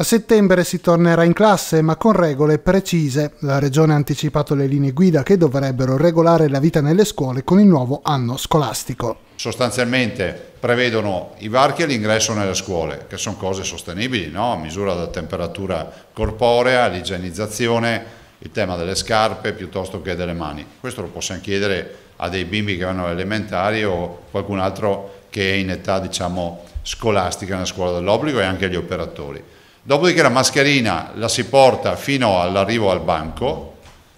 A settembre si tornerà in classe ma con regole precise. La Regione ha anticipato le linee guida che dovrebbero regolare la vita nelle scuole con il nuovo anno scolastico. Sostanzialmente prevedono i varchi e l'ingresso nelle scuole, che sono cose sostenibili, no? misura della temperatura corporea, l'igienizzazione, il tema delle scarpe piuttosto che delle mani. Questo lo possiamo chiedere a dei bimbi che vanno all'elementare o qualcun altro che è in età diciamo, scolastica nella scuola dell'obbligo e anche agli operatori. Dopodiché la mascherina la si porta fino all'arrivo al banco,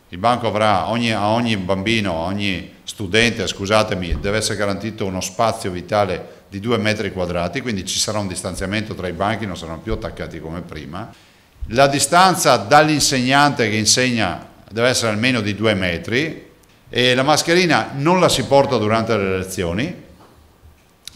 il banco avrà ogni, a ogni bambino, a ogni studente, scusatemi, deve essere garantito uno spazio vitale di 2 metri quadrati, quindi ci sarà un distanziamento tra i banchi, non saranno più attaccati come prima. La distanza dall'insegnante che insegna deve essere almeno di 2 metri e la mascherina non la si porta durante le lezioni,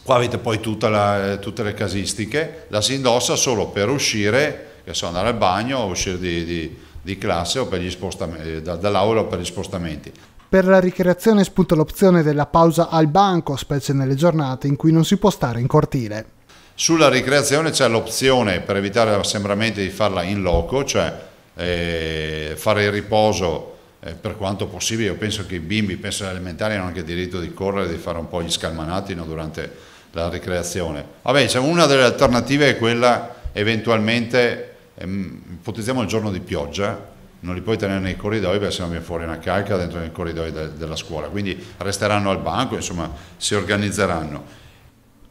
Qua avete poi la, eh, tutte le casistiche, la si indossa solo per uscire, che so, andare al bagno o uscire di, di, di classe o eh, da, dall'aula o per gli spostamenti. Per la ricreazione spunta l'opzione della pausa al banco, specie nelle giornate in cui non si può stare in cortile. Sulla ricreazione c'è l'opzione per evitare l'assembramento di farla in loco, cioè eh, fare il riposo eh, per quanto possibile. Io penso che i bimbi, penso agli elementari, hanno anche il diritto di correre, di fare un po' gli scalmanati no, durante la ricreazione. Vabbè, cioè una delle alternative è quella eventualmente, ehm, ipotizziamo il giorno di pioggia, non li puoi tenere nei corridoi perché sennò viene fuori una calca dentro nei corridoi de della scuola, quindi resteranno al banco, insomma si organizzeranno.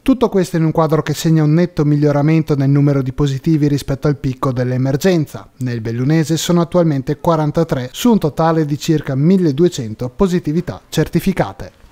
Tutto questo in un quadro che segna un netto miglioramento nel numero di positivi rispetto al picco dell'emergenza. Nel Bellunese sono attualmente 43 su un totale di circa 1200 positività certificate.